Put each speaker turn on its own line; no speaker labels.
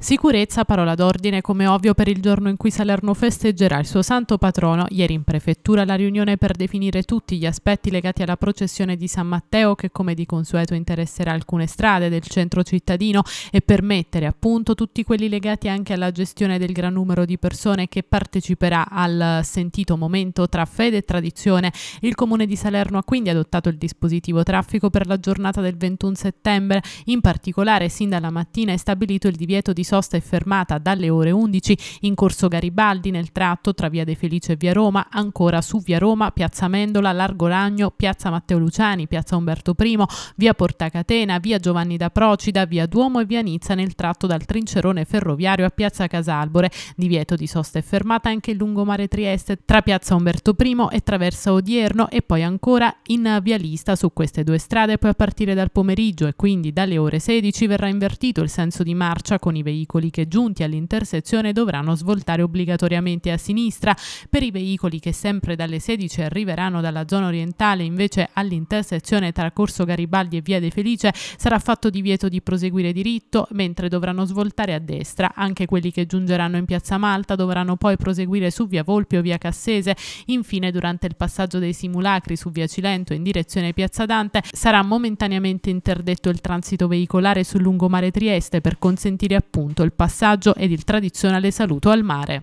Sicurezza, parola d'ordine, come ovvio per il giorno in cui Salerno festeggerà il suo santo patrono. Ieri in prefettura la riunione per definire tutti gli aspetti legati alla processione di San Matteo che come di consueto interesserà alcune strade del centro cittadino e permettere appunto tutti quelli legati anche alla gestione del gran numero di persone che parteciperà al sentito momento tra fede e tradizione. Il comune di Salerno ha quindi adottato il dispositivo traffico per la giornata del 21 settembre. In particolare sin dalla mattina è stabilito il divieto di sosta è fermata dalle ore 11 in corso Garibaldi nel tratto tra via De Felice e via Roma, ancora su via Roma, piazza Mendola, Largo Lagno, piazza Matteo Luciani, piazza Umberto I, via Porta Catena, via Giovanni da Procida, via Duomo e via Nizza nel tratto dal trincerone ferroviario a piazza Casalbore. Divieto di sosta è fermata anche il lungomare Trieste tra piazza Umberto I e traversa Odierno e poi ancora in via Lista su queste due strade. Poi a partire dal pomeriggio e quindi dalle ore 16 verrà invertito il senso di marcia con i veicoli veicoli che giunti all'intersezione dovranno svoltare obbligatoriamente a sinistra. Per i veicoli che sempre dalle 16 arriveranno dalla zona orientale invece all'intersezione tra Corso Garibaldi e Via De Felice sarà fatto divieto di proseguire diritto, mentre dovranno svoltare a destra. Anche quelli che giungeranno in Piazza Malta dovranno poi proseguire su Via Volpi o Via Cassese. Infine, durante il passaggio dei simulacri su Via Cilento in direzione Piazza Dante sarà momentaneamente interdetto il transito veicolare sul lungomare Trieste per consentire appunto appunto il passaggio ed il tradizionale saluto al mare.